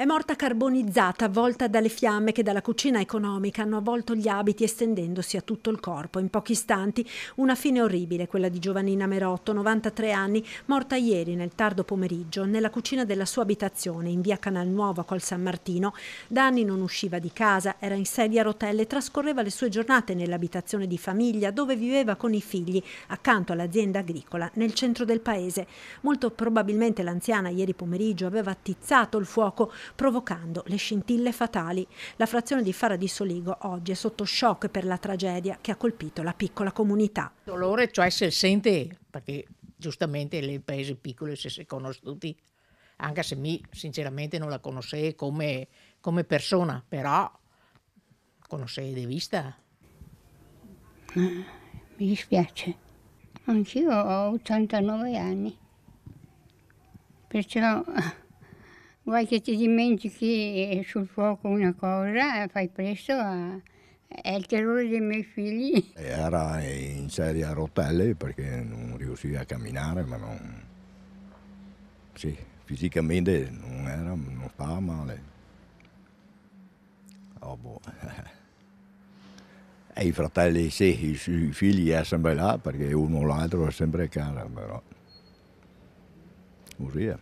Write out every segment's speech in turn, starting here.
È morta carbonizzata, avvolta dalle fiamme che dalla cucina economica hanno avvolto gli abiti estendendosi a tutto il corpo. In pochi istanti una fine orribile, quella di Giovannina Merotto, 93 anni, morta ieri nel tardo pomeriggio nella cucina della sua abitazione in via Canal Nuovo Col San Martino. Da anni non usciva di casa, era in sedia a rotelle, e trascorreva le sue giornate nell'abitazione di famiglia dove viveva con i figli, accanto all'azienda agricola nel centro del paese. Molto probabilmente l'anziana ieri pomeriggio aveva attizzato il fuoco provocando le scintille fatali. La frazione di Fara di Soligo oggi è sotto shock per la tragedia che ha colpito la piccola comunità. Il dolore cioè si sente, perché giustamente il paese se si è conosciuti, anche se mi sinceramente non la conoscevo come, come persona, però conoscevo di vista. Mi dispiace, anch'io ho 89 anni, perciò... Vuoi che ti dimentichi eh, sul fuoco una cosa, eh, fai presto a... È il terrore dei miei figli. Era in serie a rotelle perché non riusciva a camminare, ma non... Sì, fisicamente non era, non stava male. Oh boh. E i fratelli sì, i, figli è sempre là perché uno o l'altro è sempre a casa, però così è.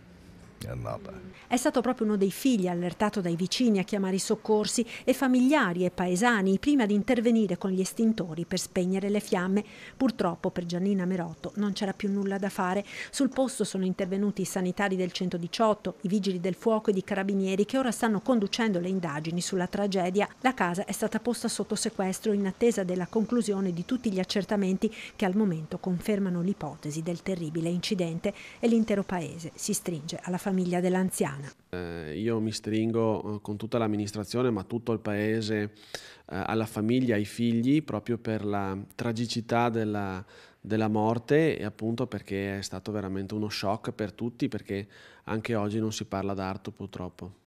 È stato proprio uno dei figli allertato dai vicini a chiamare i soccorsi e familiari e paesani prima di intervenire con gli estintori per spegnere le fiamme. Purtroppo per Giannina Merotto non c'era più nulla da fare. Sul posto sono intervenuti i sanitari del 118, i vigili del fuoco e i carabinieri che ora stanno conducendo le indagini sulla tragedia. La casa è stata posta sotto sequestro in attesa della conclusione di tutti gli accertamenti che al momento confermano l'ipotesi del terribile incidente e l'intero paese si stringe alla famiglia famiglia dell'anziana. Eh, io mi stringo eh, con tutta l'amministrazione, ma tutto il paese, eh, alla famiglia, ai figli, proprio per la tragicità della, della morte e appunto perché è stato veramente uno shock per tutti perché anche oggi non si parla d'arto purtroppo.